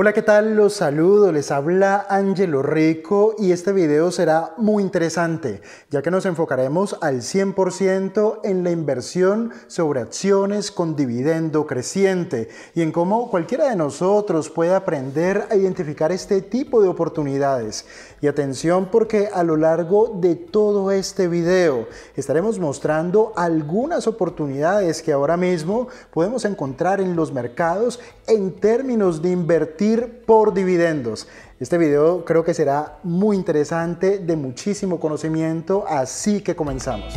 Hola, ¿qué tal? Los saludo, les habla Angelo Rico y este video será muy interesante, ya que nos enfocaremos al 100% en la inversión sobre acciones con dividendo creciente y en cómo cualquiera de nosotros puede aprender a identificar este tipo de oportunidades. Y atención porque a lo largo de todo este video estaremos mostrando algunas oportunidades que ahora mismo podemos encontrar en los mercados en términos de invertir por dividendos. Este video creo que será muy interesante, de muchísimo conocimiento, así que comenzamos.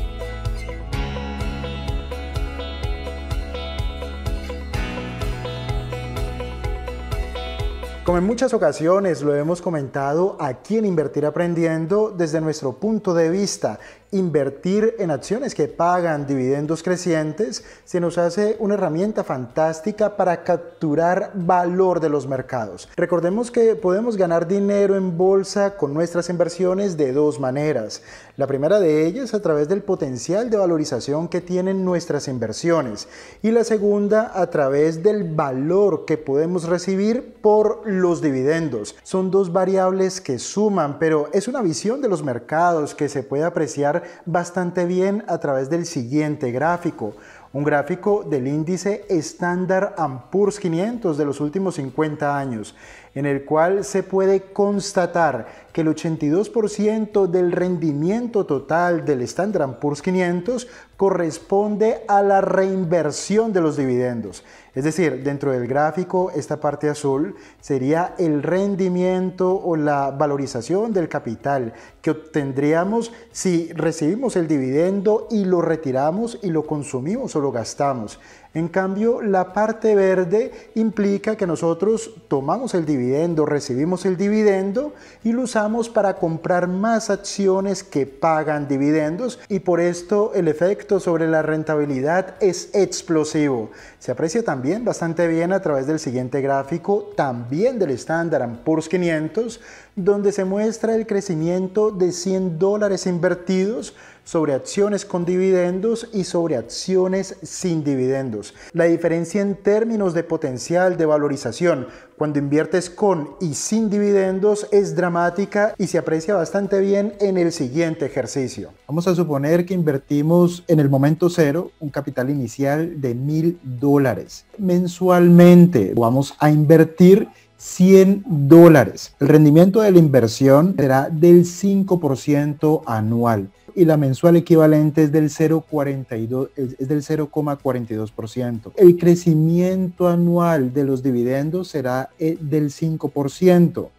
Como en muchas ocasiones lo hemos comentado aquí en Invertir Aprendiendo desde nuestro punto de vista invertir en acciones que pagan dividendos crecientes se nos hace una herramienta fantástica para capturar valor de los mercados. Recordemos que podemos ganar dinero en bolsa con nuestras inversiones de dos maneras. La primera de ellas a través del potencial de valorización que tienen nuestras inversiones y la segunda a través del valor que podemos recibir por los dividendos. Son dos variables que suman, pero es una visión de los mercados que se puede apreciar bastante bien a través del siguiente gráfico, un gráfico del índice estándar Poor's 500 de los últimos 50 años en el cual se puede constatar que el 82% del rendimiento total del Standard Poor's 500 corresponde a la reinversión de los dividendos. Es decir, dentro del gráfico, esta parte azul sería el rendimiento o la valorización del capital que obtendríamos si recibimos el dividendo y lo retiramos y lo consumimos o lo gastamos. En cambio, la parte verde implica que nosotros tomamos el dividendo, recibimos el dividendo y lo usamos para comprar más acciones que pagan dividendos y por esto el efecto sobre la rentabilidad es explosivo. Se aprecia también bastante bien a través del siguiente gráfico, también del Standard Poor's 500, donde se muestra el crecimiento de 100 dólares invertidos sobre acciones con dividendos y sobre acciones sin dividendos. La diferencia en términos de potencial de valorización cuando inviertes con y sin dividendos es dramática y se aprecia bastante bien en el siguiente ejercicio. Vamos a suponer que invertimos en el momento cero un capital inicial de 1.000 dólares. Mensualmente vamos a invertir 100 dólares. El rendimiento de la inversión será del 5% anual y la mensual equivalente es del 0,42%. Es del 0,42%. El crecimiento anual de los dividendos será eh, del 5%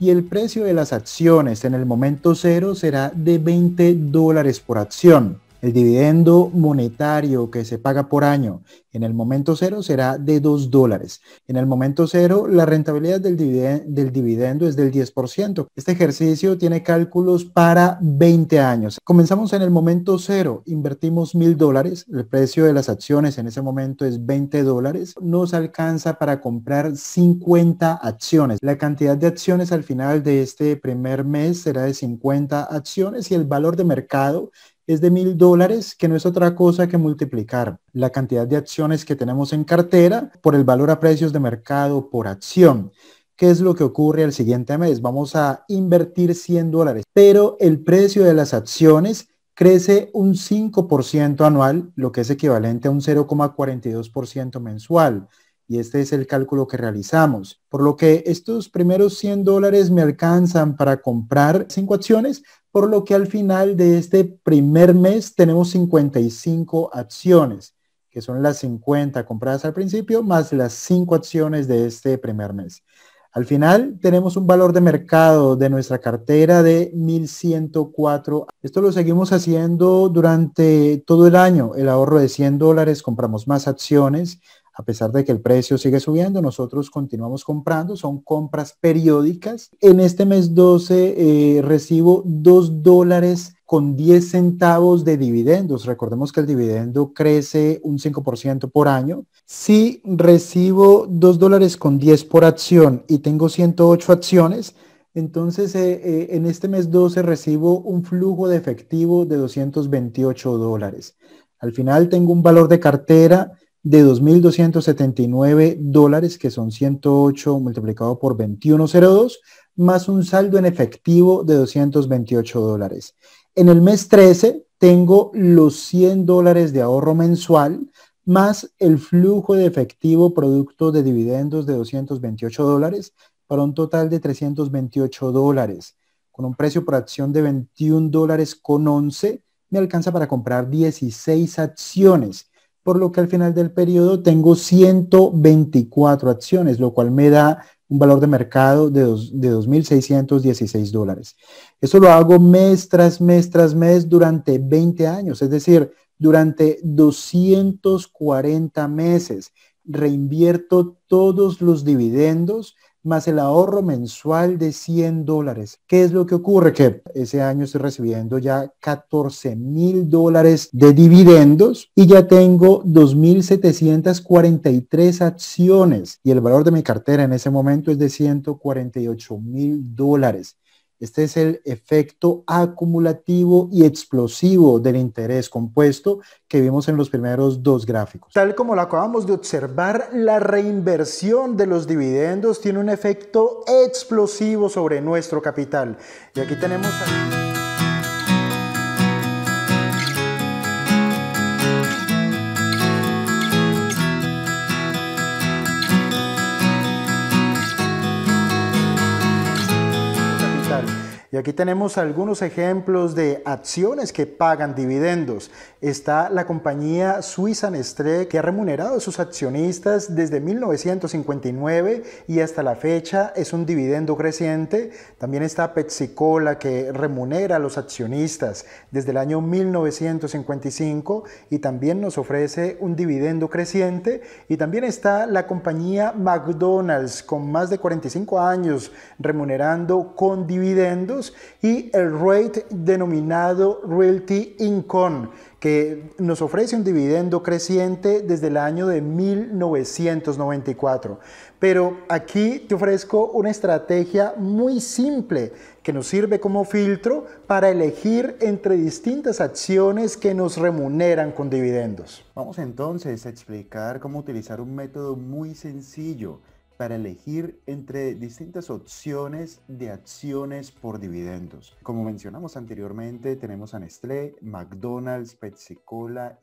y el precio de las acciones en el momento cero será de 20 dólares por acción. El dividendo monetario que se paga por año en el momento cero será de 2 dólares. En el momento cero, la rentabilidad del, dividendo, es del 10%. Este ejercicio tiene cálculos para 20 años. Comenzamos en el momento cero, invertimos 1.000 dólares. El precio de las acciones en ese momento es 20 dólares. Nos alcanza para comprar 50 acciones. La cantidad de acciones al final de este primer mes será de 50 acciones y el valor de mercado es de mil dólares, que no es otra cosa que multiplicar la cantidad de acciones que tenemos en cartera por el valor a precios de mercado por acción. ¿Qué es lo que ocurre al siguiente mes? Vamos a invertir 100 dólares, pero el precio de las acciones crece un 5% anual, lo que es equivalente a un 0,42% mensual. Y este es el cálculo que realizamos. Por lo que estos primeros 100 dólares me alcanzan para comprar 5 acciones, por lo que al final de este primer mes tenemos 55 acciones que son las 50 compradas al principio, más las 5 acciones de este primer mes. Al final tenemos un valor de mercado de nuestra cartera de 1.104. Esto lo seguimos haciendo durante todo el año. El ahorro de 100 dólares, compramos más acciones, a pesar de que el precio sigue subiendo, nosotros continuamos comprando, son compras periódicas. En este mes 12 eh, recibo 2 dólares con 10 centavos de dividendos. Recordemos que el dividendo crece un 5% por año. Si recibo 2 dólares con 10 por acción y tengo 108 acciones, entonces, eh, eh, en este mes 12 recibo un flujo de efectivo de 228 dólares. Al final tengo un valor de cartera de 2.279 dólares, que son 108 multiplicado por 21.02, más un saldo en efectivo de 228 dólares. En el mes 13 tengo los 100 dólares de ahorro mensual, más el flujo de efectivo producto de dividendos de 228 dólares, para un total de 328 dólares. Con un precio por acción de 21 dólares con 11, me alcanza para comprar 16 acciones por lo que al final del periodo tengo 124 acciones, lo cual me da un valor de mercado de, de 2.616 dólares. Eso lo hago mes tras mes tras mes durante 20 años, es decir, durante 240 meses. Reinvierto todos los dividendos más el ahorro mensual de 100 dólares. ¿Qué es lo que ocurre? Que ese año estoy recibiendo ya 14 mil dólares de dividendos y ya tengo 2.743 acciones y el valor de mi cartera en ese momento es de 148 mil dólares. Este es el efecto acumulativo y explosivo del interés compuesto que vimos en los primeros dos gráficos. Tal como lo acabamos de observar, la reinversión de los dividendos tiene un efecto explosivo sobre nuestro capital. Y aquí tenemos... A... Y aquí tenemos algunos ejemplos de acciones que pagan dividendos. Está la compañía Suiza Nestlé que ha remunerado a sus accionistas desde 1959 y hasta la fecha es un dividendo creciente. También está Pepsi-Cola que remunera a los accionistas desde el año 1955 y también nos ofrece un dividendo creciente. Y también está la compañía McDonald's con más de 45 años remunerando con dividendos y el rate denominado Realty Income, que nos ofrece un dividendo creciente desde el año de 1994. Pero aquí te ofrezco una estrategia muy simple que nos sirve como filtro para elegir entre distintas acciones que nos remuneran con dividendos. Vamos entonces a explicar cómo utilizar un método muy sencillo para elegir entre distintas opciones de acciones por dividendos. Como mencionamos anteriormente, tenemos a McDonald's, Pepsi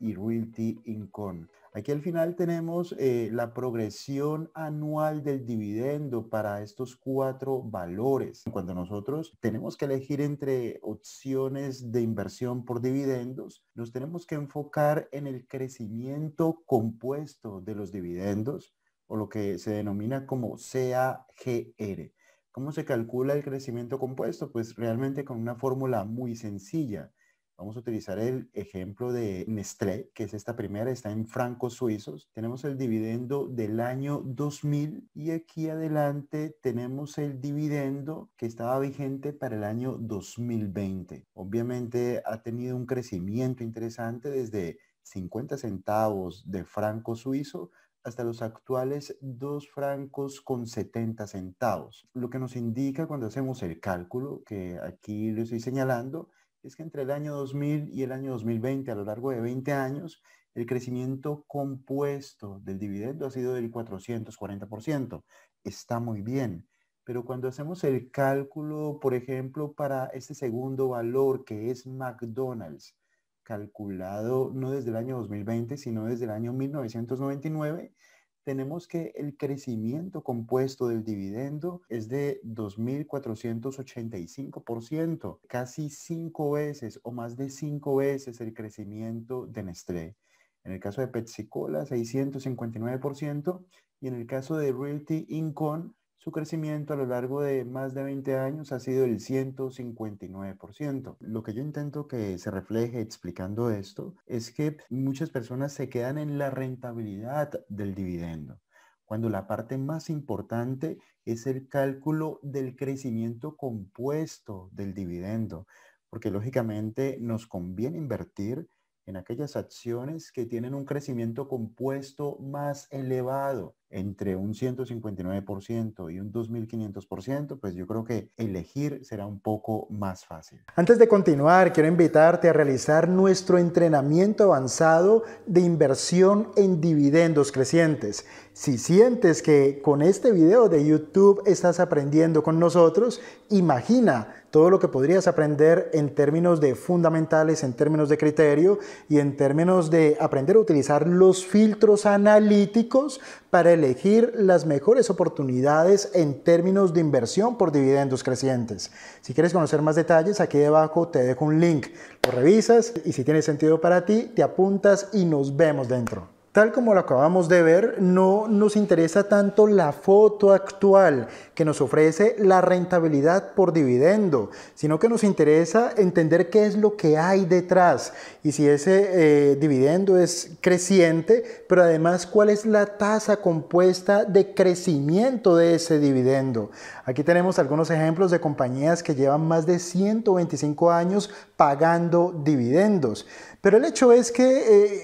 y Realty Income. Aquí al final tenemos eh, la progresión anual del dividendo para estos cuatro valores. Cuando nosotros tenemos que elegir entre opciones de inversión por dividendos, nos tenemos que enfocar en el crecimiento compuesto de los dividendos o lo que se denomina como CAGR. ¿Cómo se calcula el crecimiento compuesto? Pues realmente con una fórmula muy sencilla. Vamos a utilizar el ejemplo de Nestlé, que es esta primera, está en francos suizos. Tenemos el dividendo del año 2000 y aquí adelante tenemos el dividendo que estaba vigente para el año 2020. Obviamente ha tenido un crecimiento interesante desde 50 centavos de franco suizo hasta los actuales 2 francos con 70 centavos. Lo que nos indica cuando hacemos el cálculo, que aquí lo estoy señalando, es que entre el año 2000 y el año 2020, a lo largo de 20 años, el crecimiento compuesto del dividendo ha sido del 440%. Está muy bien, pero cuando hacemos el cálculo, por ejemplo, para este segundo valor que es McDonald's, calculado no desde el año 2020, sino desde el año 1999, tenemos que el crecimiento compuesto del dividendo es de 2.485%, casi cinco veces o más de cinco veces el crecimiento de Nestlé. En el caso de Pepsi Cola, 659% y en el caso de Realty Income, su crecimiento a lo largo de más de 20 años ha sido el 159%. Lo que yo intento que se refleje explicando esto es que muchas personas se quedan en la rentabilidad del dividendo cuando la parte más importante es el cálculo del crecimiento compuesto del dividendo, porque lógicamente nos conviene invertir en aquellas acciones que tienen un crecimiento compuesto más elevado, entre un 159% y un 2.500%, pues yo creo que elegir será un poco más fácil. Antes de continuar, quiero invitarte a realizar nuestro entrenamiento avanzado de inversión en dividendos crecientes. Si sientes que con este video de YouTube estás aprendiendo con nosotros, imagina todo lo que podrías aprender en términos de fundamentales, en términos de criterio y en términos de aprender a utilizar los filtros analíticos para el elegir las mejores oportunidades en términos de inversión por dividendos crecientes. Si quieres conocer más detalles, aquí debajo te dejo un link. Lo revisas y si tiene sentido para ti, te apuntas y nos vemos dentro. Tal como lo acabamos de ver, no nos interesa tanto la foto actual que nos ofrece la rentabilidad por dividendo, sino que nos interesa entender qué es lo que hay detrás y si ese eh, dividendo es creciente, pero además cuál es la tasa compuesta de crecimiento de ese dividendo. Aquí tenemos algunos ejemplos de compañías que llevan más de 125 años pagando dividendos. Pero el hecho es que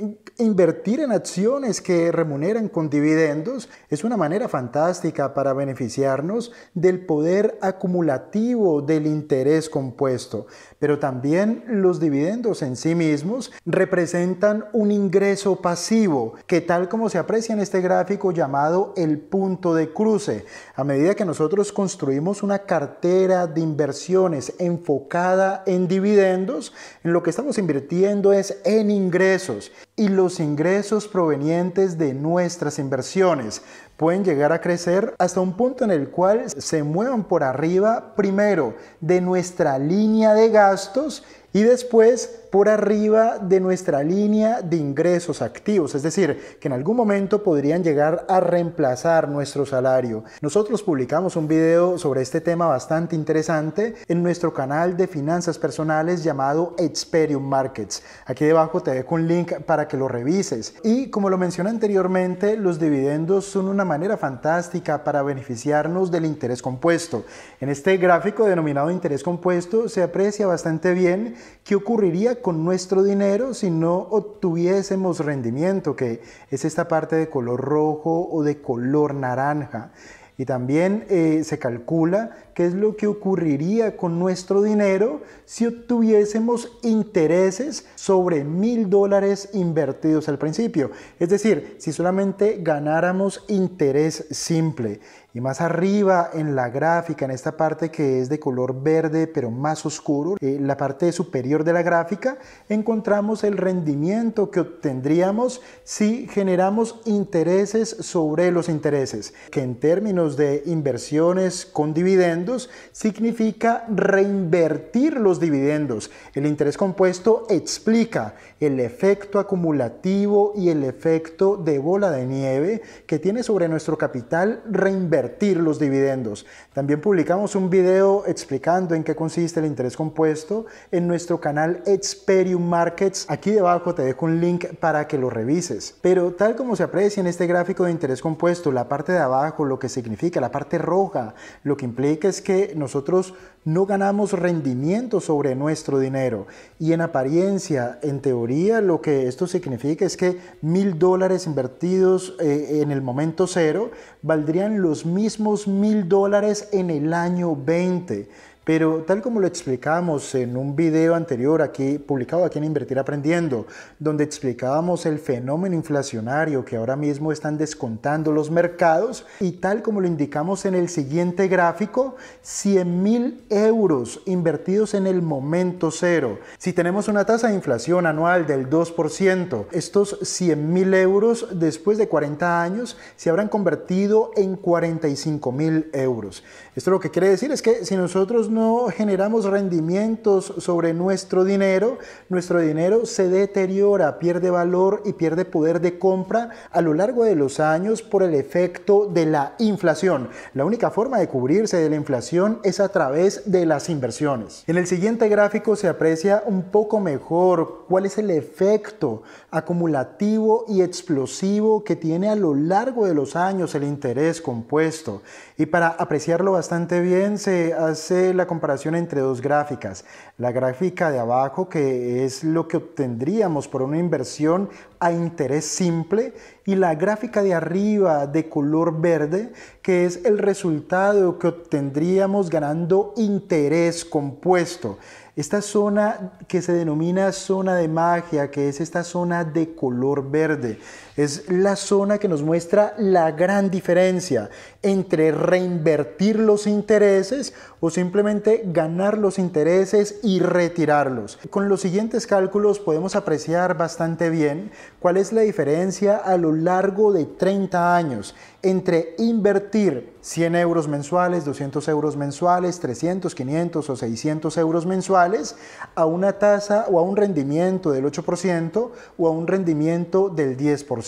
eh, invertir en acciones que remuneran con dividendos es una manera fantástica para beneficiarnos del poder acumulativo del interés compuesto. Pero también los dividendos en sí mismos representan un ingreso pasivo que tal como se aprecia en este gráfico llamado el punto de cruce. A medida que nosotros construimos una cartera de inversiones enfocada en dividendos, en lo que estamos invirtiendo es en ingresos y los ingresos provenientes de nuestras inversiones pueden llegar a crecer hasta un punto en el cual se muevan por arriba primero de nuestra línea de gastos y después por arriba de nuestra línea de ingresos activos, es decir, que en algún momento podrían llegar a reemplazar nuestro salario. Nosotros publicamos un video sobre este tema bastante interesante en nuestro canal de finanzas personales llamado Experium Markets. Aquí debajo te dejo un link para que lo revises. Y como lo mencioné anteriormente, los dividendos son una manera fantástica para beneficiarnos del interés compuesto. En este gráfico denominado interés compuesto se aprecia bastante bien qué ocurriría con nuestro dinero si no obtuviésemos rendimiento, que es esta parte de color rojo o de color naranja? Y también eh, se calcula qué es lo que ocurriría con nuestro dinero si obtuviésemos intereses sobre mil dólares invertidos al principio. Es decir, si solamente ganáramos interés simple. Y más arriba en la gráfica, en esta parte que es de color verde pero más oscuro, en eh, la parte superior de la gráfica, encontramos el rendimiento que obtendríamos si generamos intereses sobre los intereses, que en términos de inversiones con dividendos significa reinvertir los dividendos. El interés compuesto explica el efecto acumulativo y el efecto de bola de nieve que tiene sobre nuestro capital reinvertido invertir los dividendos. También publicamos un video explicando en qué consiste el interés compuesto en nuestro canal Experium Markets. Aquí debajo te dejo un link para que lo revises. Pero tal como se aprecia en este gráfico de interés compuesto, la parte de abajo, lo que significa la parte roja, lo que implica es que nosotros no ganamos rendimiento sobre nuestro dinero. Y en apariencia, en teoría, lo que esto significa es que mil dólares invertidos eh, en el momento cero valdrían los mismos mil dólares en el año 20. Pero tal como lo explicamos en un video anterior aquí, publicado aquí en Invertir Aprendiendo, donde explicábamos el fenómeno inflacionario que ahora mismo están descontando los mercados y tal como lo indicamos en el siguiente gráfico, 100 mil euros invertidos en el momento cero. Si tenemos una tasa de inflación anual del 2%, estos 100 mil euros después de 40 años se habrán convertido en 45 mil euros. Esto lo que quiere decir es que si nosotros no generamos rendimientos sobre nuestro dinero, nuestro dinero se deteriora, pierde valor y pierde poder de compra a lo largo de los años por el efecto de la inflación. La única forma de cubrirse de la inflación es a través de las inversiones. En el siguiente gráfico se aprecia un poco mejor cuál es el efecto acumulativo y explosivo que tiene a lo largo de los años el interés compuesto. Y para apreciarlo bastante bien se hace la comparación entre dos gráficas. La gráfica de abajo, que es lo que obtendríamos por una inversión a interés simple, y la gráfica de arriba de color verde, que es el resultado que obtendríamos ganando interés compuesto. Esta zona que se denomina zona de magia, que es esta zona de color verde. Es la zona que nos muestra la gran diferencia entre reinvertir los intereses o simplemente ganar los intereses y retirarlos. Con los siguientes cálculos podemos apreciar bastante bien cuál es la diferencia a lo largo de 30 años entre invertir 100 euros mensuales, 200 euros mensuales, 300, 500 o 600 euros mensuales a una tasa o a un rendimiento del 8% o a un rendimiento del 10%.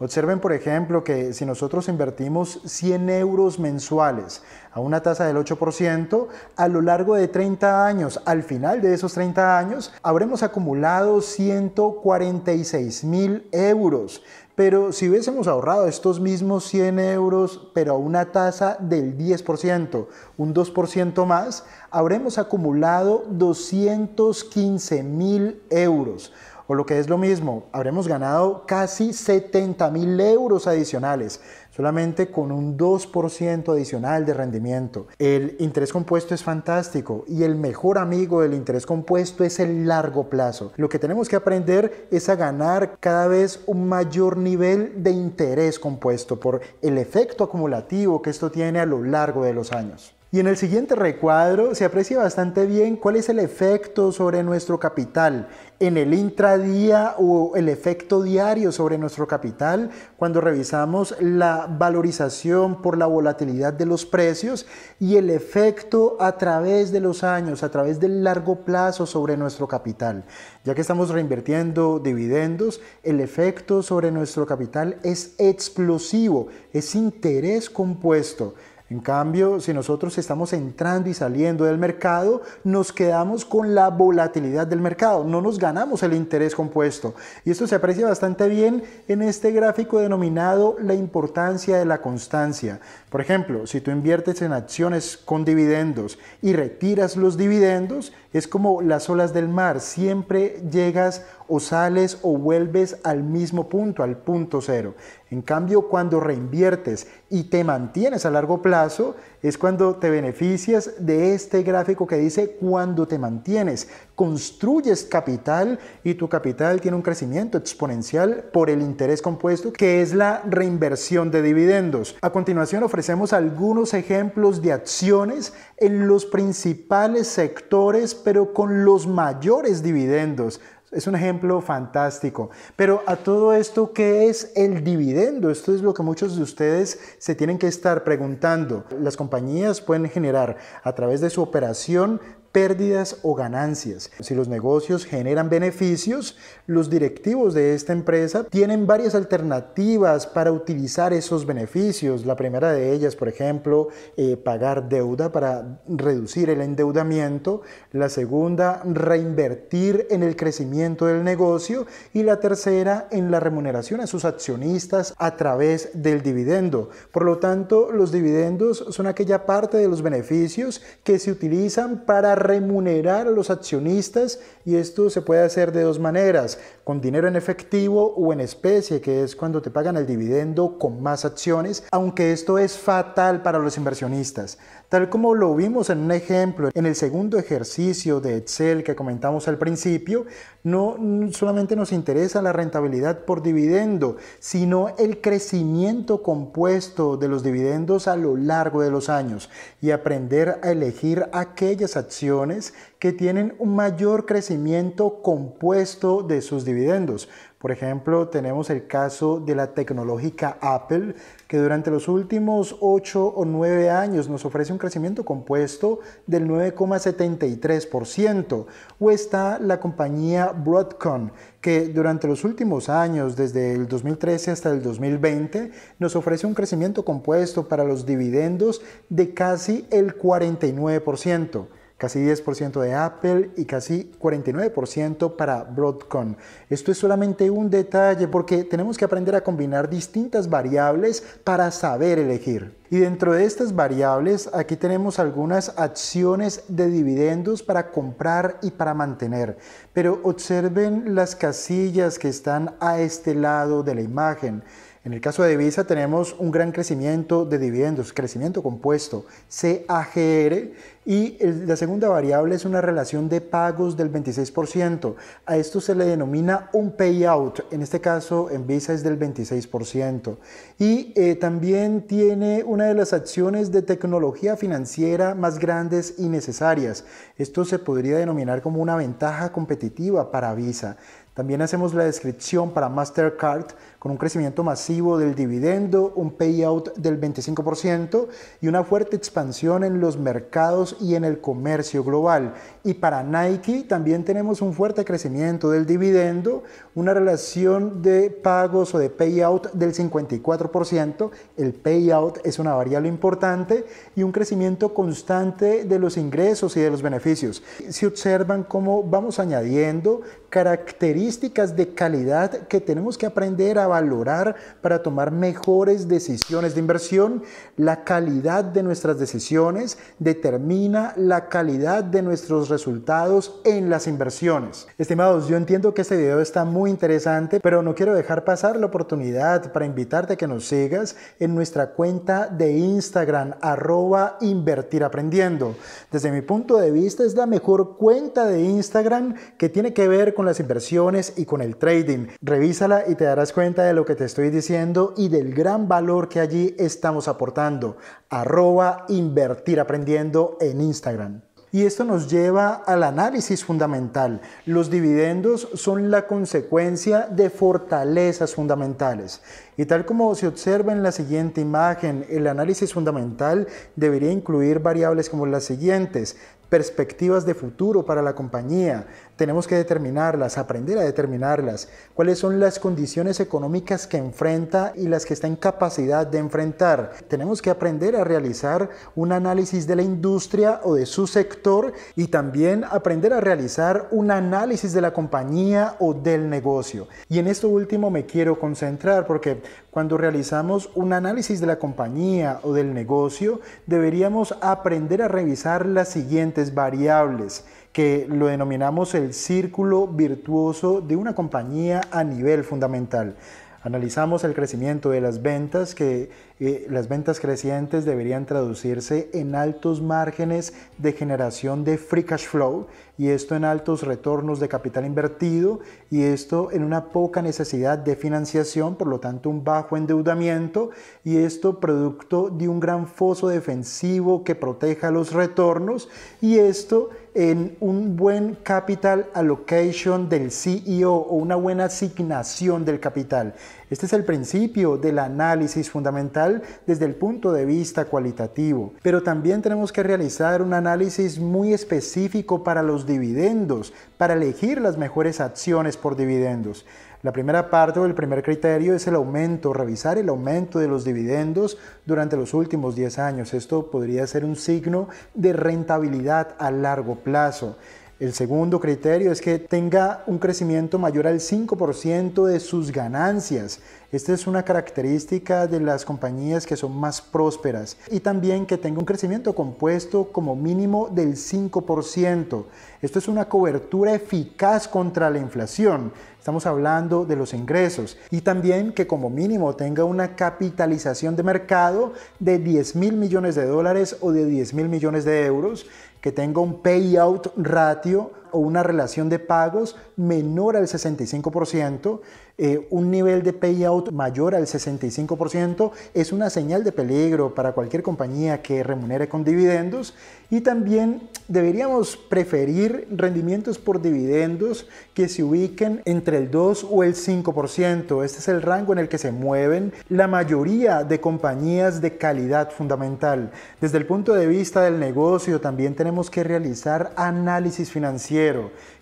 Observen, por ejemplo, que si nosotros invertimos 100 euros mensuales a una tasa del 8%, a lo largo de 30 años, al final de esos 30 años, habremos acumulado 146 mil euros. Pero si hubiésemos ahorrado estos mismos 100 euros, pero a una tasa del 10%, un 2% más, habremos acumulado 215 mil euros o lo que es lo mismo, habremos ganado casi 70 mil euros adicionales, solamente con un 2% adicional de rendimiento. El interés compuesto es fantástico y el mejor amigo del interés compuesto es el largo plazo. Lo que tenemos que aprender es a ganar cada vez un mayor nivel de interés compuesto por el efecto acumulativo que esto tiene a lo largo de los años. Y en el siguiente recuadro se aprecia bastante bien cuál es el efecto sobre nuestro capital en el intradía o el efecto diario sobre nuestro capital cuando revisamos la valorización por la volatilidad de los precios y el efecto a través de los años, a través del largo plazo sobre nuestro capital. Ya que estamos reinvirtiendo dividendos, el efecto sobre nuestro capital es explosivo, es interés compuesto. En cambio, si nosotros estamos entrando y saliendo del mercado, nos quedamos con la volatilidad del mercado, no nos ganamos el interés compuesto. Y esto se aprecia bastante bien en este gráfico denominado la importancia de la constancia. Por ejemplo, si tú inviertes en acciones con dividendos y retiras los dividendos, es como las olas del mar, siempre llegas o sales o vuelves al mismo punto, al punto cero. En cambio, cuando reinviertes y te mantienes a largo plazo, es cuando te beneficias de este gráfico que dice cuando te mantienes, construyes capital y tu capital tiene un crecimiento exponencial por el interés compuesto, que es la reinversión de dividendos. A continuación ofrecemos algunos ejemplos de acciones en los principales sectores, pero con los mayores dividendos es un ejemplo fantástico. Pero a todo esto, ¿qué es el dividendo? Esto es lo que muchos de ustedes se tienen que estar preguntando. Las compañías pueden generar a través de su operación pérdidas o ganancias. Si los negocios generan beneficios, los directivos de esta empresa tienen varias alternativas para utilizar esos beneficios. La primera de ellas, por ejemplo, eh, pagar deuda para reducir el endeudamiento. La segunda, reinvertir en el crecimiento del negocio. Y la tercera, en la remuneración a sus accionistas a través del dividendo. Por lo tanto, los dividendos son aquella parte de los beneficios que se utilizan para remunerar a los accionistas y esto se puede hacer de dos maneras, con dinero en efectivo o en especie, que es cuando te pagan el dividendo con más acciones, aunque esto es fatal para los inversionistas. Tal como lo vimos en un ejemplo, en el segundo ejercicio de Excel que comentamos al principio, no solamente nos interesa la rentabilidad por dividendo, sino el crecimiento compuesto de los dividendos a lo largo de los años y aprender a elegir aquellas acciones que tienen un mayor crecimiento compuesto de sus dividendos por ejemplo, tenemos el caso de la tecnológica Apple, que durante los últimos 8 o 9 años nos ofrece un crecimiento compuesto del 9,73%. O está la compañía Broadcom, que durante los últimos años, desde el 2013 hasta el 2020, nos ofrece un crecimiento compuesto para los dividendos de casi el 49% casi 10% de Apple y casi 49% para Broadcom. Esto es solamente un detalle porque tenemos que aprender a combinar distintas variables para saber elegir. Y dentro de estas variables, aquí tenemos algunas acciones de dividendos para comprar y para mantener. Pero observen las casillas que están a este lado de la imagen. En el caso de Visa tenemos un gran crecimiento de dividendos, crecimiento compuesto, CAGR, y la segunda variable es una relación de pagos del 26%. A esto se le denomina un payout, en este caso en Visa es del 26%. Y eh, también tiene una de las acciones de tecnología financiera más grandes y necesarias. Esto se podría denominar como una ventaja competitiva para Visa. También hacemos la descripción para Mastercard con un crecimiento masivo del dividendo, un payout del 25% y una fuerte expansión en los mercados y en el comercio global. Y para Nike también tenemos un fuerte crecimiento del dividendo, una relación de pagos o de payout del 54%. El payout es una variable importante y un crecimiento constante de los ingresos y de los beneficios. Si observan cómo vamos añadiendo características de calidad que tenemos que aprender a valorar para tomar mejores decisiones de inversión. La calidad de nuestras decisiones determina la calidad de nuestros resultados en las inversiones. Estimados, yo entiendo que este video está muy interesante, pero no quiero dejar pasar la oportunidad para invitarte a que nos sigas en nuestra cuenta de Instagram, arroba invertir aprendiendo. Desde mi punto de vista es la mejor cuenta de Instagram que tiene que ver con las inversiones y con el trading. Revísala y te darás cuenta de lo que te estoy diciendo y del gran valor que allí estamos aportando. Arroba invertir aprendiendo en Instagram. Y esto nos lleva al análisis fundamental. Los dividendos son la consecuencia de fortalezas fundamentales. Y tal como se observa en la siguiente imagen, el análisis fundamental debería incluir variables como las siguientes, perspectivas de futuro para la compañía. Tenemos que determinarlas, aprender a determinarlas. ¿Cuáles son las condiciones económicas que enfrenta y las que está en capacidad de enfrentar? Tenemos que aprender a realizar un análisis de la industria o de su sector y también aprender a realizar un análisis de la compañía o del negocio. Y en esto último me quiero concentrar porque cuando realizamos un análisis de la compañía o del negocio, deberíamos aprender a revisar las siguientes variables, que lo denominamos el círculo virtuoso de una compañía a nivel fundamental. Analizamos el crecimiento de las ventas, que eh, las ventas crecientes deberían traducirse en altos márgenes de generación de free cash flow y esto en altos retornos de capital invertido y esto en una poca necesidad de financiación, por lo tanto un bajo endeudamiento y esto producto de un gran foso defensivo que proteja los retornos y esto en un buen capital allocation del CEO o una buena asignación del capital. Este es el principio del análisis fundamental desde el punto de vista cualitativo, pero también tenemos que realizar un análisis muy específico para los dividendos, para elegir las mejores acciones por dividendos. La primera parte o el primer criterio es el aumento, revisar el aumento de los dividendos durante los últimos 10 años. Esto podría ser un signo de rentabilidad a largo plazo. El segundo criterio es que tenga un crecimiento mayor al 5% de sus ganancias. Esta es una característica de las compañías que son más prósperas. Y también que tenga un crecimiento compuesto como mínimo del 5%. Esto es una cobertura eficaz contra la inflación. Estamos hablando de los ingresos. Y también que como mínimo tenga una capitalización de mercado de 10 mil millones de dólares o de 10 mil millones de euros que tenga un payout ratio o una relación de pagos menor al 65%, eh, un nivel de payout mayor al 65%, es una señal de peligro para cualquier compañía que remunere con dividendos y también deberíamos preferir rendimientos por dividendos que se ubiquen entre el 2 o el 5%. Este es el rango en el que se mueven la mayoría de compañías de calidad fundamental. Desde el punto de vista del negocio también tenemos que realizar análisis financiero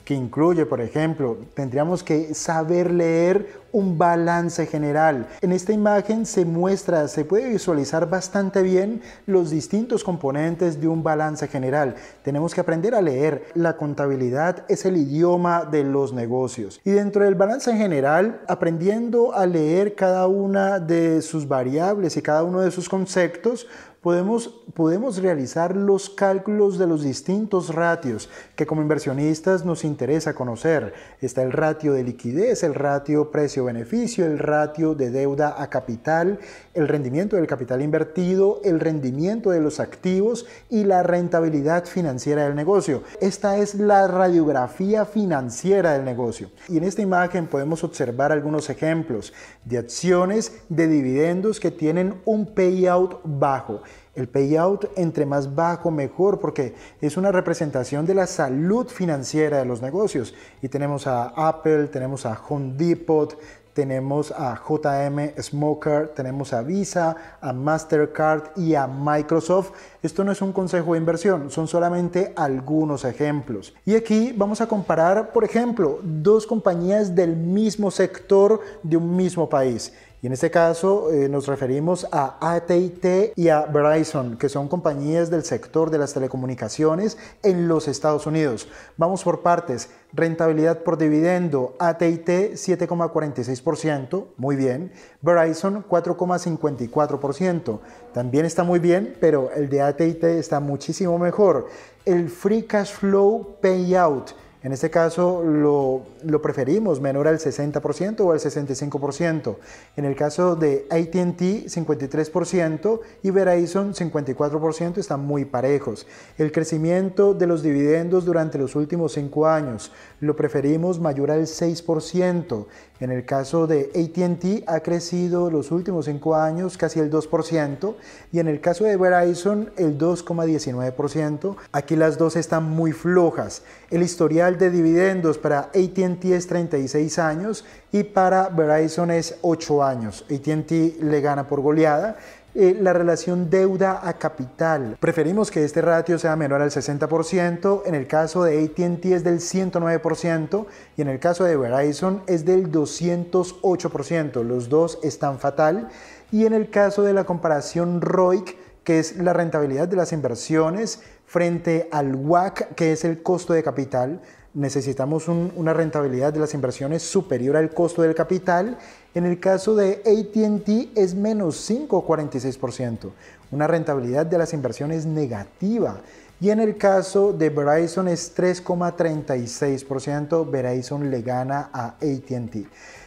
que incluye, por ejemplo, tendríamos que saber leer un balance general. En esta imagen se muestra, se puede visualizar bastante bien los distintos componentes de un balance general. Tenemos que aprender a leer. La contabilidad es el idioma de los negocios. Y dentro del balance general, aprendiendo a leer cada una de sus variables y cada uno de sus conceptos, podemos, podemos realizar los cálculos de los distintos ratios que como inversionistas nos interesa conocer. Está el ratio de liquidez, el ratio precio-beneficio, el ratio de deuda a capital, el rendimiento del capital invertido, el rendimiento de los activos y la rentabilidad financiera del negocio. Esta es la radiografía financiera del negocio. Y en esta imagen podemos observar algunos ejemplos de acciones de dividendos que tienen un payout bajo el payout entre más bajo mejor porque es una representación de la salud financiera de los negocios. Y tenemos a Apple, tenemos a Home Depot, tenemos a JM Smoker, tenemos a Visa, a Mastercard y a Microsoft. Esto no es un consejo de inversión, son solamente algunos ejemplos. Y aquí vamos a comparar, por ejemplo, dos compañías del mismo sector de un mismo país. Y en este caso eh, nos referimos a ATT y a Verizon, que son compañías del sector de las telecomunicaciones en los Estados Unidos. Vamos por partes. Rentabilidad por dividendo, ATT 7,46%, muy bien. Verizon 4,54%, también está muy bien, pero el de ATT está muchísimo mejor. El free cash flow payout en este caso lo, preferimos menor al 60% o al 65%. En el caso de ATT 53% y Verizon 54% están muy parejos. El crecimiento de los dividendos durante los últimos cinco años lo preferimos mayor al 6%. En el caso de ATT ha crecido los últimos cinco años casi el 2% y en el caso de Verizon el 2,19%. Aquí las dos están muy flojas. El historial de dividendos para ATT es 36 años y para Verizon es 8 años. ATT le gana por goleada. Eh, la relación deuda a capital. Preferimos que este ratio sea menor al 60%, en el caso de ATT es del 109% y en el caso de Verizon es del 208%, los dos están fatal y en el caso de la comparación ROIC, que es la rentabilidad de las inversiones frente al WAC, que es el costo de capital, necesitamos una rentabilidad de las inversiones superior al costo del capital. En el caso de ATT es menos 5,46%, una rentabilidad de las inversiones negativa. Y en el caso de Verizon es 3,36%, Verizon le gana a ATT.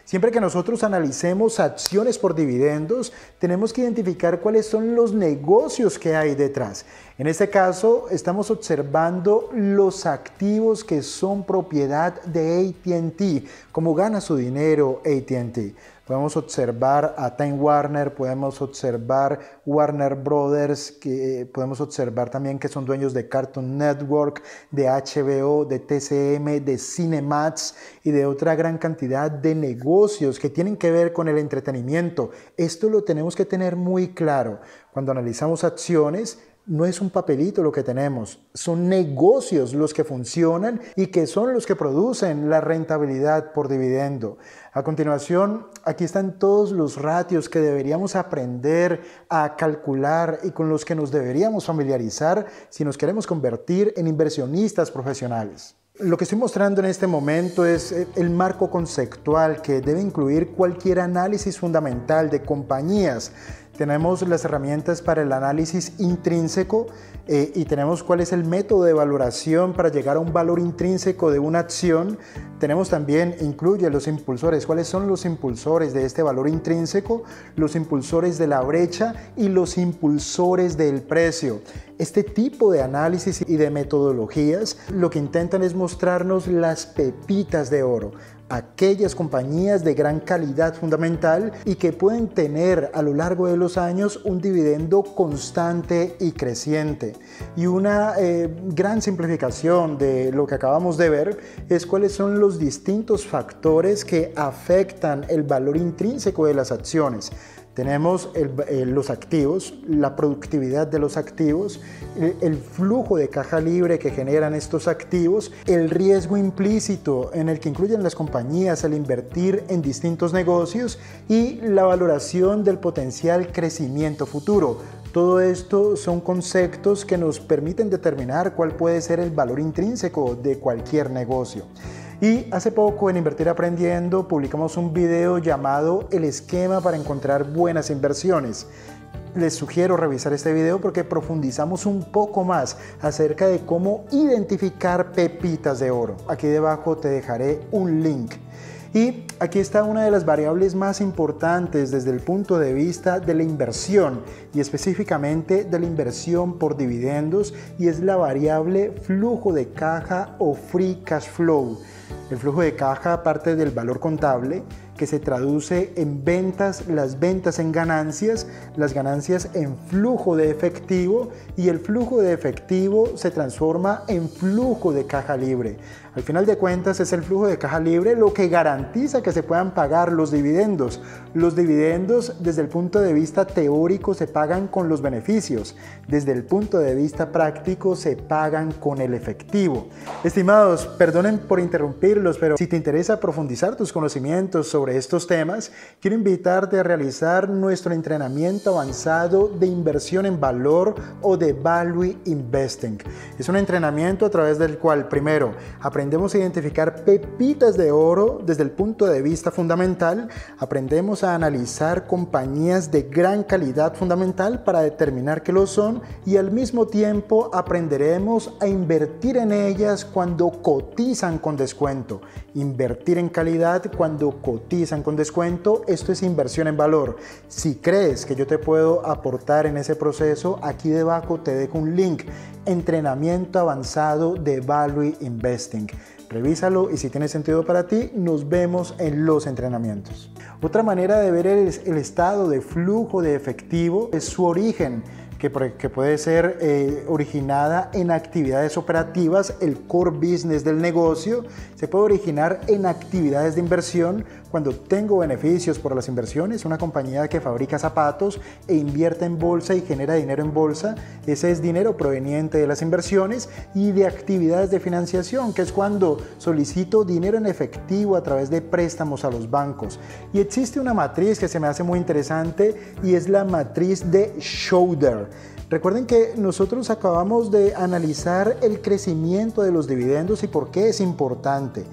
Siempre que nosotros analicemos acciones por dividendos, tenemos que identificar cuáles son los negocios que hay detrás. En este caso, estamos observando los activos que son propiedad de ATT, cómo gana su dinero ATT. Podemos observar a Time Warner, podemos observar Warner Brothers, que eh, podemos observar también que son dueños de Cartoon Network, de HBO, de TCM, de Cinemax y de otra gran cantidad de negocios que tienen que ver con el entretenimiento. Esto lo tenemos que tener muy claro. Cuando analizamos acciones, no es un papelito lo que tenemos, son negocios los que funcionan y que son los que producen la rentabilidad por dividendo. A continuación, aquí están todos los ratios que deberíamos aprender a calcular y con los que nos deberíamos familiarizar si nos queremos convertir en inversionistas profesionales. Lo que estoy mostrando en este momento es eh, el marco conceptual que debe incluir cualquier análisis fundamental de compañías tenemos las herramientas para el análisis intrínseco eh, y tenemos cuál es el método de valoración para llegar a un valor intrínseco de una acción. Tenemos también, incluye los impulsores, cuáles son los impulsores de este valor intrínseco, los impulsores de la brecha y los impulsores del precio. Este tipo de análisis y de metodologías lo que intentan es mostrarnos las pepitas de oro, aquellas compañías de gran calidad fundamental y que pueden tener a lo largo de los años un dividendo constante y creciente. Y una eh, gran simplificación de lo que acabamos de ver es cuáles son los distintos factores que afectan el valor intrínseco de las acciones tenemos eh, los activos, la productividad de los activos, el, flujo de caja libre que generan estos activos, el riesgo implícito en el que incluyen las compañías al invertir en distintos negocios y la valoración del potencial crecimiento futuro. Todo esto son conceptos que nos permiten determinar cuál puede ser el valor intrínseco de cualquier negocio. Y hace poco en Invertir Aprendiendo publicamos un video llamado El esquema para encontrar buenas inversiones. Les sugiero revisar este video porque profundizamos un poco más acerca de cómo identificar pepitas de oro. Aquí debajo te dejaré un link. Y aquí está una de las variables más importantes desde el punto de vista de la inversión y específicamente de la inversión por dividendos y es la variable flujo de caja o free cash flow. El flujo de caja parte del valor contable que se traduce en ventas, las ventas en ganancias, las ganancias en flujo de efectivo y el flujo de efectivo se transforma en flujo de caja libre. Al final de cuentas es el flujo de caja libre lo que garantiza que se puedan pagar los dividendos. Los dividendos desde el punto de vista teórico se pagan con los beneficios, desde el punto de vista práctico se pagan con el efectivo. Estimados, perdonen por interrumpirlos, pero si te interesa profundizar tus conocimientos sobre estos temas, quiero invitarte a realizar nuestro entrenamiento avanzado de inversión en valor o de Value Investing. Es un entrenamiento a través del cual primero aprendes aprendemos a identificar pepitas de oro desde el punto de vista fundamental, aprendemos a analizar compañías de gran calidad fundamental para determinar que lo son y al mismo tiempo aprenderemos a invertir en ellas cuando cotizan con descuento. Invertir en calidad cuando cotizan con descuento, esto es inversión en valor. Si crees que yo te puedo aportar en ese proceso, aquí debajo te dejo un link, entrenamiento avanzado de Value Investing. Revísalo y si tiene sentido para ti, nos vemos en los entrenamientos. Otra manera de ver el, estado de flujo de efectivo es su origen que, puede ser eh, originada en actividades operativas, el core business del negocio, se puede originar en actividades de inversión cuando tengo beneficios por las inversiones, una compañía que fabrica zapatos e invierte en bolsa y genera dinero en bolsa, ese es dinero proveniente de las inversiones y de actividades de financiación, que es cuando solicito dinero en efectivo a través de préstamos a los bancos. Y existe una matriz que se me hace muy interesante y es la matriz de shoulder. Recuerden que nosotros acabamos de analizar el crecimiento de los dividendos y por qué es importante.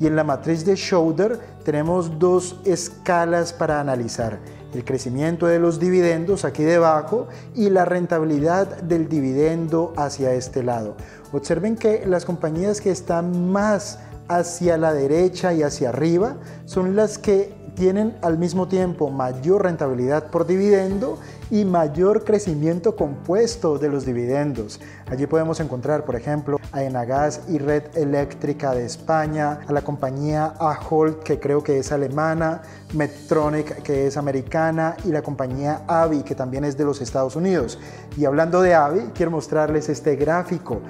Y en la matriz de shoulder tenemos dos escalas para analizar, el crecimiento de los dividendos aquí debajo y la rentabilidad del dividendo hacia este lado. Observen que las compañías que están más hacia la derecha y hacia arriba son las que tienen al mismo tiempo mayor rentabilidad por dividendo y mayor crecimiento compuesto de los dividendos. Allí podemos encontrar, por ejemplo, a Enagas y Red Eléctrica de España, a la compañía Ahold, que creo que es alemana, Medtronic, que es americana, y la compañía Avi, que también es de los Estados Unidos. Y hablando de Avi, quiero mostrarles este gráfico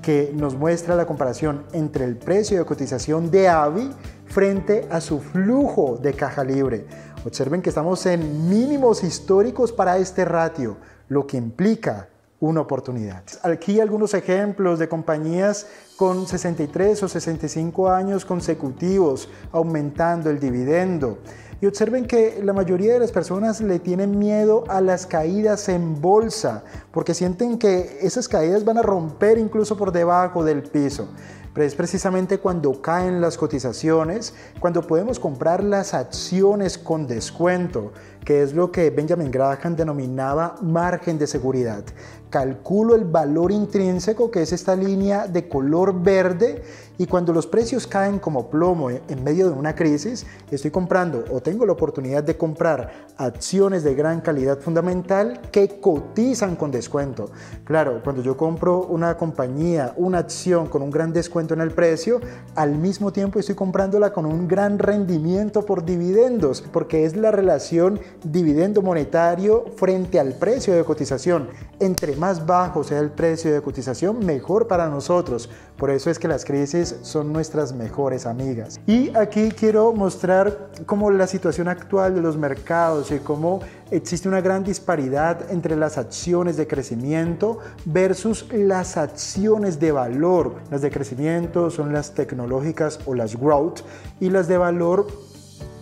que nos muestra la comparación entre el precio de cotización de AVI frente a su flujo de caja libre. Observen que estamos en mínimos históricos para este ratio, lo que implica una oportunidad. Aquí algunos ejemplos de compañías con 63 o 65 años consecutivos aumentando el dividendo. Y observen que la mayoría de las personas le tienen miedo a las caídas en bolsa, porque sienten que esas caídas van a romper incluso por debajo del piso. Pero es precisamente cuando caen las cotizaciones, cuando podemos comprar las acciones con descuento, que es lo que Benjamin Graham denominaba margen de seguridad. Calculo el valor intrínseco, que es esta línea de color verde, y cuando los precios caen como plomo e, en medio de una crisis, estoy comprando o tengo la oportunidad de comprar acciones de gran calidad fundamental que cotizan con descuento. Claro, cuando yo compro una compañía, una acción con un gran descuento, en el precio, al mismo tiempo estoy comprándola con un gran rendimiento por dividendos, porque es la relación dividendo monetario frente al precio de cotización. Entre más bajo sea el precio de cotización, mejor para nosotros. Por eso es que las crisis son nuestras mejores amigas. Y aquí quiero mostrar cómo la situación actual de los mercados y cómo existe una gran disparidad entre las acciones de crecimiento versus las acciones de valor. Las de crecimiento son las tecnológicas o las growth y las de valor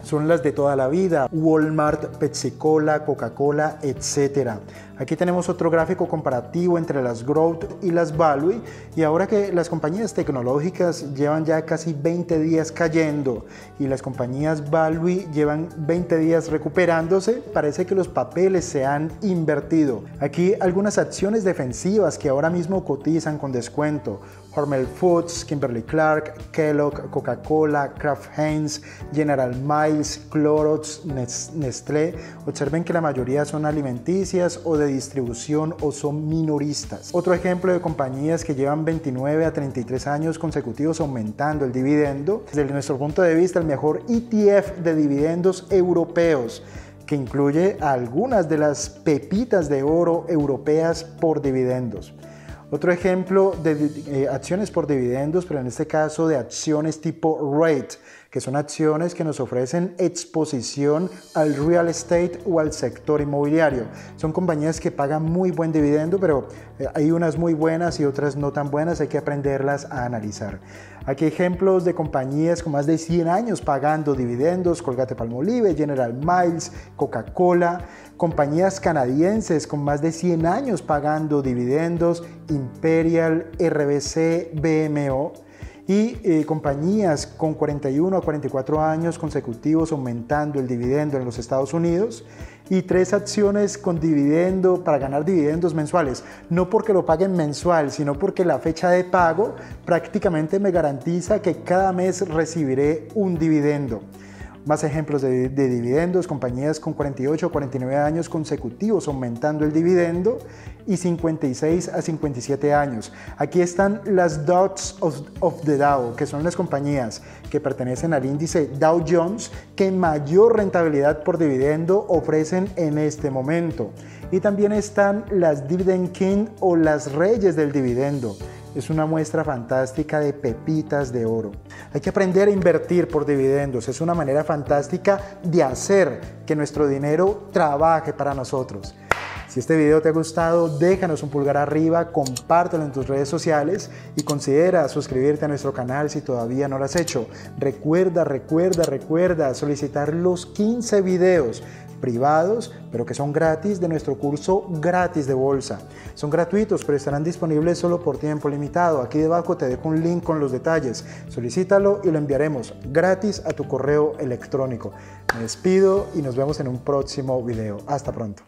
son las de toda la vida, Walmart, Pepsi Cola, Coca-Cola, etc. Aquí tenemos otro gráfico comparativo entre las growth y las value y ahora que las compañías tecnológicas llevan ya casi 20 días cayendo y las compañías value llevan 20 días recuperándose, parece que los papeles se han invertido. Aquí algunas acciones defensivas que ahora mismo cotizan con descuento. Hormel Foods, Kimberly Clark, Kellogg, Coca-Cola, Kraft Heinz, General Miles, Clorox, Nestlé. Observen que la mayoría son alimenticias o de distribución o son minoristas. Otro ejemplo de compañías que llevan 29 a 33 años consecutivos aumentando el dividendo. Desde nuestro punto de vista, el mejor ETF de dividendos europeos que incluye algunas de las pepitas de oro europeas por dividendos. Otro ejemplo de eh, acciones por dividendos, pero en este caso de acciones tipo rate, que son acciones que nos ofrecen exposición al real estate o al sector inmobiliario. Son compañías que pagan muy buen dividendo, pero eh, hay unas muy buenas y otras no tan buenas, hay que aprenderlas a analizar. Aquí ejemplos de compañías con más de 100 años pagando dividendos, Colgate Palmolive, General Miles, Coca-Cola, compañías canadienses con más de 100 años pagando dividendos, Imperial, RBC, BMO y eh, compañías con 41 a 44 años consecutivos aumentando el dividendo en los Estados Unidos y tres acciones con dividendo para ganar dividendos mensuales. No porque lo paguen mensual, sino porque la fecha de pago prácticamente me garantiza que cada mes recibiré un dividendo. Más ejemplos de, dividendos, compañías con 48 o 49 años consecutivos aumentando el dividendo y 56 a 57 años. Aquí están las dots of, of, the Dow, que son las compañías que pertenecen al índice Dow Jones que mayor rentabilidad por dividendo ofrecen en este momento. Y también están las Dividend King o las reyes del dividendo es una muestra fantástica de pepitas de oro. Hay que aprender a invertir por dividendos. Es una manera fantástica de hacer que nuestro dinero trabaje para nosotros. Si este video te ha gustado, déjanos un pulgar arriba, compártelo en tus redes sociales y considera suscribirte a nuestro canal si todavía no lo has hecho. Recuerda, recuerda, recuerda solicitar los 15 videos privados, pero que son gratis de nuestro curso gratis de bolsa. Son gratuitos, pero estarán disponibles solo por tiempo limitado. Aquí debajo te dejo un link con los detalles. Solicítalo y lo enviaremos gratis a tu correo electrónico. Me despido y nos vemos en un próximo video. Hasta pronto.